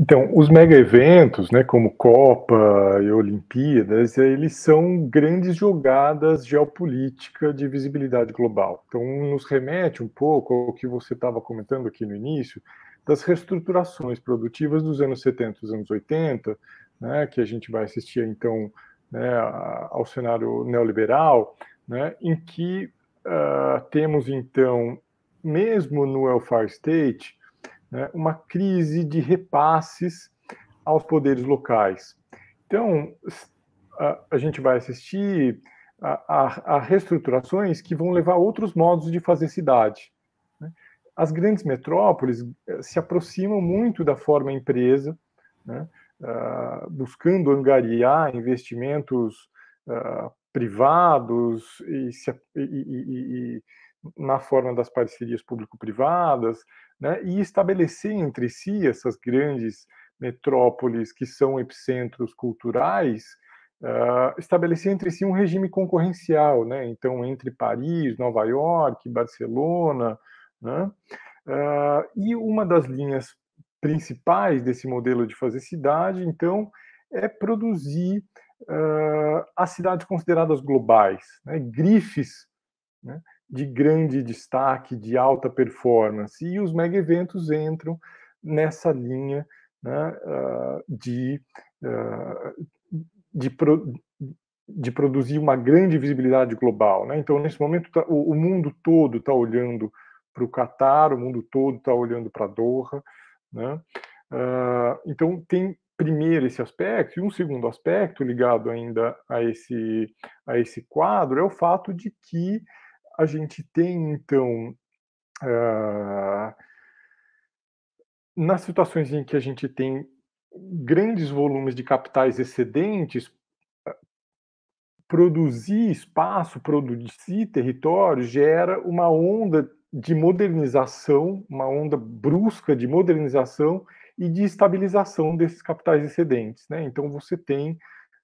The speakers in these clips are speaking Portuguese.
Então, os mega eventos, né, como Copa e Olimpíadas, eles são grandes jogadas geopolítica de visibilidade global. Então, nos remete um pouco ao que você estava comentando aqui no início, das reestruturações produtivas dos anos 70 dos anos 80, né, que a gente vai assistir, então, né, ao cenário neoliberal, né, em que uh, temos, então, mesmo no welfare state, né, uma crise de repasses aos poderes locais. Então, a, a gente vai assistir a, a, a, reestruturações que vão levar a outros modos de fazer cidade. Né? As grandes metrópoles eh, se aproximam muito da forma empresa, né? uh, buscando angariar investimentos uh, privados e, se, e, e, e na forma das parcerias público-privadas, né, e estabelecer entre si essas grandes metrópoles que são epicentros culturais, uh, estabelecer entre si um regime concorrencial, né, então entre Paris, Nova York, Barcelona, né, uh, e uma das linhas principais desse modelo de fazer cidade, então, é produzir uh, as cidades consideradas globais, né, grifes né, de grande destaque, de alta performance. E os mega eventos entram nessa linha né, ah, de, ah, de, de, produzir uma grande visibilidade global. Né? Então, nesse momento, tá, o, mundo todo está olhando para o Catar, o mundo todo está olhando para a Doha. Né? Ah, então, tem primeiro esse aspecto, e um segundo aspecto ligado ainda a esse, a esse quadro é o fato de que a gente tem, então, ah, nas situações em que a gente tem grandes volumes de capitais excedentes, ah, produzir espaço, produzir território gera uma onda de modernização, uma onda brusca de modernização e de estabilização desses capitais excedentes. Né? Então você tem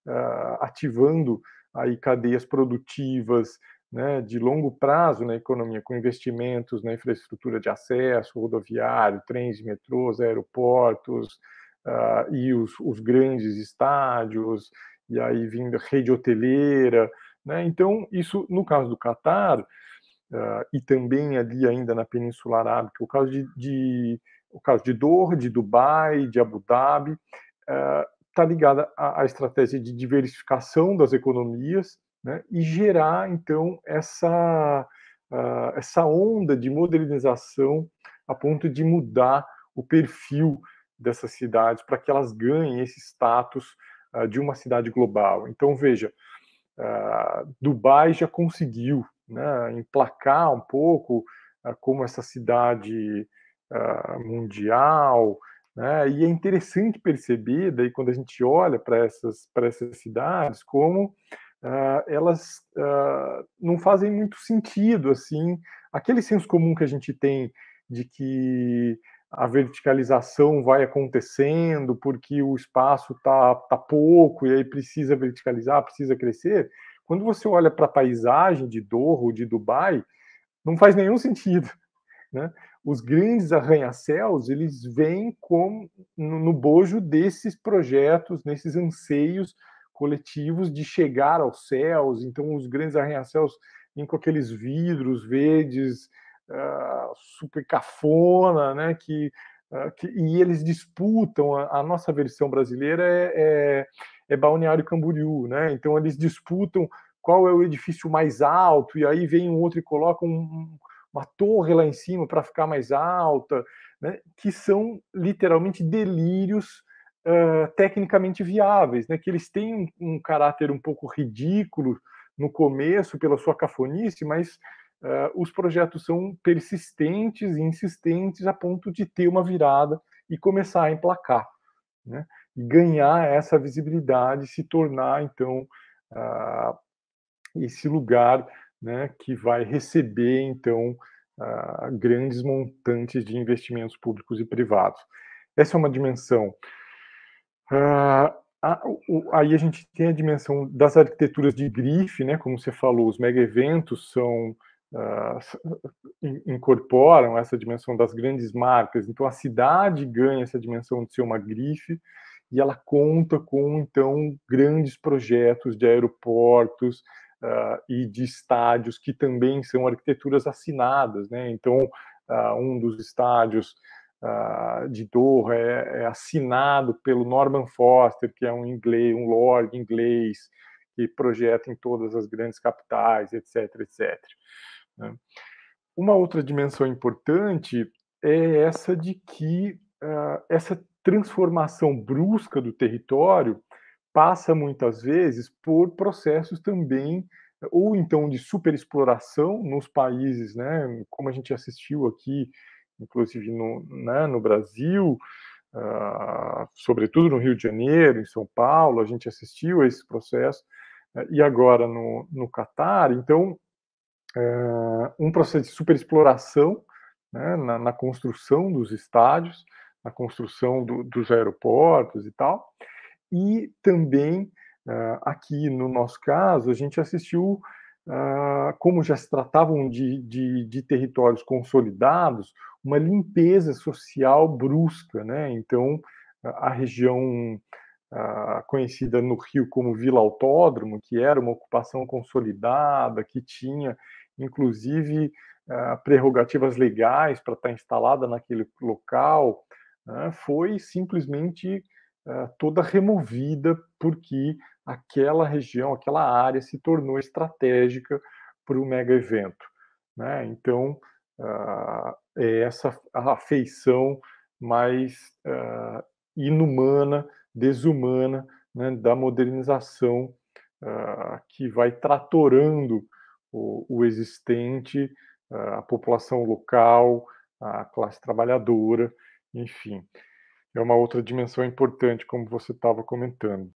uh, ativando aí cadeias produtivas, né, de longo prazo na economia, com investimentos na infraestrutura de acesso, rodoviário, trens e metrôs, aeroportos uh, e os, os, grandes estádios, e aí vindo rede hoteleira. Né? Então, isso no caso do Catar, uh, e também ali ainda na Península Arábica, o caso de, de o caso de Doha, de Dubai, de Abu Dhabi, está ah, uh, ligada à, à estratégia de diversificação das economias né, e gerar, então, essa, uh, essa onda de modernização a ponto de mudar o perfil dessas cidades para que elas ganhem esse status uh, de uma cidade global. Então, veja, uh, Dubai já conseguiu né, emplacar um pouco como essa cidade mundial, né? E é interessante perceber, daí, quando a gente olha para essas, essas cidades, como uh, elas uh, não fazem muito sentido, assim, aquele senso comum que a gente tem de que a verticalização vai acontecendo porque o espaço tá, tá pouco e aí precisa verticalizar, precisa crescer. Quando você olha para a paisagem de ou de Dubai, não faz nenhum sentido. Né? Os grandes arranha-céus eles vêm com, no, no bojo desses projetos, nesses anseios coletivos de chegar aos céus. Então, os grandes arranha-céus vêm com aqueles vidros verdes, uh, super cafona, né? Que, uh, que, e eles disputam. A, a nossa versão brasileira é, é, é Balneário Camboriú, né? Então, eles disputam qual é o edifício mais alto, e aí vem um outro e coloca um, uma torre lá em cima para ficar mais alta, né? que são literalmente delírios uh, tecnicamente viáveis, né? que eles têm um, um, caráter um pouco ridículo no começo pela sua cafonice, mas uh, os projetos são persistentes e insistentes a ponto de ter uma virada e começar a emplacar, né? e ganhar essa visibilidade, se tornar então uh, esse lugar né, que vai receber então grandes montantes de investimentos públicos e privados. Essa é uma dimensão. Ah, aí a gente tem a dimensão das arquiteturas de grife, né? Como você falou, os mega eventos são Uh, incorporam essa dimensão das grandes marcas. Então a cidade ganha essa dimensão de ser uma grife e ela conta com então grandes projetos de aeroportos uh, e de estádios que também são arquiteturas assinadas, né? Então uh, um dos estádios uh, de Doha é, é, assinado pelo Norman Foster, que é um inglês, um lord inglês, que projeta em todas as grandes capitais, etc, etc. Né. Uma outra dimensão importante é essa de que uh, essa transformação brusca do território passa muitas vezes por processos também ou então de superexploração nos países, né? Como a gente assistiu aqui inclusive no, né, no Brasil, uh, sobretudo no Rio de Janeiro, em São Paulo, a gente assistiu a esse processo, uh, e agora no, no Catar. Então, uh, um processo de superexploração né, na, na, construção dos estádios, na construção do, dos aeroportos e tal, e também ah, aqui no nosso caso, a gente assistiu ah, como já se tratavam de, de, de, territórios consolidados, uma limpeza social brusca. Né? Então, a região ah, conhecida no Rio como Vila Autódromo, que era uma ocupação consolidada, que tinha, inclusive, ah, prerrogativas legais para estar instalada naquele local, né? foi simplesmente toda removida porque aquela região, aquela área se tornou estratégica para o mega evento. Né? Então, uh, é essa afeição mais uh, inumana, desumana né, da modernização uh, que vai tratorando o, o existente, a população local, a classe trabalhadora, enfim. É uma outra dimensão importante, como você estava comentando.